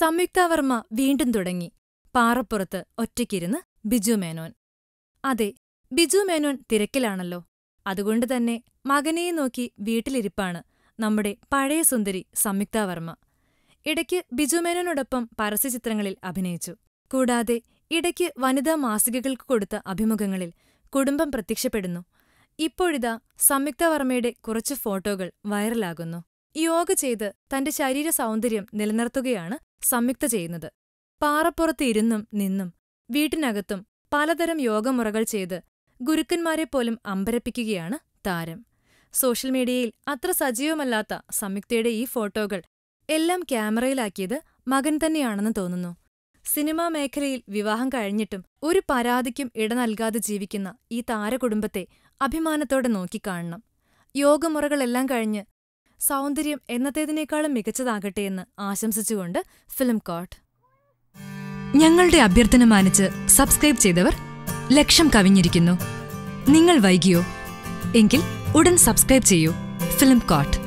സംയുക്ത വർമ്മ വീണ്ടും തുടങ്ങി പാറപ്പുറത്ത് ഒറ്റയ്ക്കിരുന്ന് ബിജു മേനോൻ അതെ ബിജു മേനോൻ തിരക്കിലാണല്ലോ അതുകൊണ്ട് തന്നെ മകനെ നോക്കി വീട്ടിലിരിപ്പാണ് നമ്മുടെ പഴയ സുന്ദരി സംയുക്ത വർമ്മ ഇടയ്ക്ക് ബിജു മേനോനോടൊപ്പം പരസ്യചിത്രങ്ങളിൽ അഭിനയിച്ചു കൂടാതെ ഇടയ്ക്ക് വനിതാ മാസികകൾക്ക് കൊടുത്ത അഭിമുഖങ്ങളിൽ കുടുംബം പ്രത്യക്ഷപ്പെടുന്നു ഇപ്പോഴിതാ സംയുക്ത വർമ്മയുടെ കുറച്ച് ഫോട്ടോകൾ വൈറലാകുന്നു യോഗ ചെയ്ത് തന്റെ ശരീര സൗന്ദര്യം നിലനിർത്തുകയാണ് സംയുക്ത ചെയ്യുന്നത് പാറപ്പുറത്ത് ഇരുന്നും നിന്നും വീട്ടിനകത്തും പലതരം യോഗമുറകൾ ചെയ്ത് ഗുരുക്കന്മാരെ പോലും അമ്പരപ്പിക്കുകയാണ് താരം സോഷ്യൽ മീഡിയയിൽ അത്ര സജീവമല്ലാത്ത സംയുക്തയുടെ ഈ ഫോട്ടോകൾ എല്ലാം ക്യാമറയിലാക്കിയത് മകൻ തന്നെയാണെന്ന് തോന്നുന്നു സിനിമാ മേഖലയിൽ വിവാഹം കഴിഞ്ഞിട്ടും ഒരു പരാതിക്കും ഇട നൽകാതെ ജീവിക്കുന്ന ഈ താരകുടുംബത്തെ അഭിമാനത്തോടെ നോക്കിക്കാണണം യോഗമുറകളെല്ലാം കഴിഞ്ഞ് സൗന്ദര്യം എന്നത്തേതിനേക്കാളും മികച്ചതാകട്ടെ എന്ന് ആശംസിച്ചുകൊണ്ട് ഫിലിം കോട്ട് ഞങ്ങളുടെ അഭ്യർത്ഥന മാനിച്ച് സബ്സ്ക്രൈബ് ചെയ്തവർ ലക്ഷം കവിഞ്ഞിരിക്കുന്നു നിങ്ങൾ വൈകിയോ എങ്കിൽ ഉടൻ സബ്സ്ക്രൈബ് ചെയ്യൂ ഫിലിം കോട്ട്